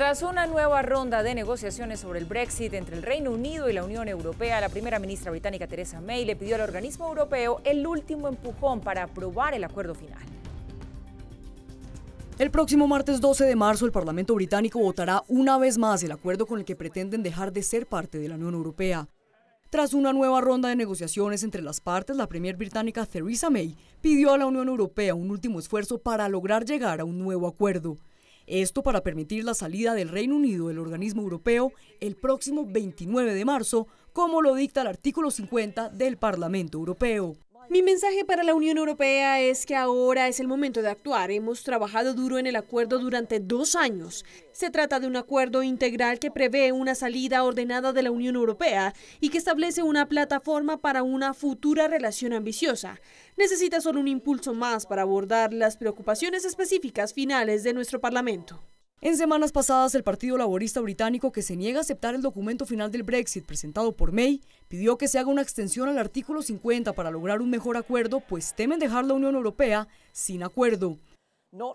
Tras una nueva ronda de negociaciones sobre el Brexit entre el Reino Unido y la Unión Europea, la primera ministra británica Theresa May le pidió al organismo europeo el último empujón para aprobar el acuerdo final. El próximo martes 12 de marzo el Parlamento británico votará una vez más el acuerdo con el que pretenden dejar de ser parte de la Unión Europea. Tras una nueva ronda de negociaciones entre las partes, la premier británica Theresa May pidió a la Unión Europea un último esfuerzo para lograr llegar a un nuevo acuerdo. Esto para permitir la salida del Reino Unido del organismo europeo el próximo 29 de marzo, como lo dicta el artículo 50 del Parlamento Europeo. Mi mensaje para la Unión Europea es que ahora es el momento de actuar. Hemos trabajado duro en el acuerdo durante dos años. Se trata de un acuerdo integral que prevé una salida ordenada de la Unión Europea y que establece una plataforma para una futura relación ambiciosa. Necesita solo un impulso más para abordar las preocupaciones específicas finales de nuestro Parlamento. En semanas pasadas, el Partido Laborista Británico, que se niega a aceptar el documento final del Brexit presentado por May, pidió que se haga una extensión al artículo 50 para lograr un mejor acuerdo, pues temen dejar la Unión Europea sin acuerdo. No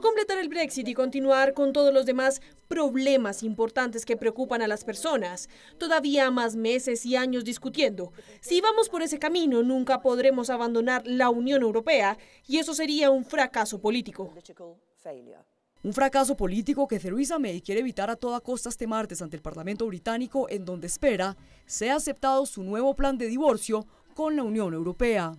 completar el Brexit y continuar con todos los demás problemas importantes que preocupan a las personas. Todavía más meses y años discutiendo. Si vamos por ese camino, nunca podremos abandonar la Unión Europea y eso sería un fracaso político. Un fracaso político que Theresa May quiere evitar a toda costa este martes ante el Parlamento británico en donde espera sea aceptado su nuevo plan de divorcio con la Unión Europea.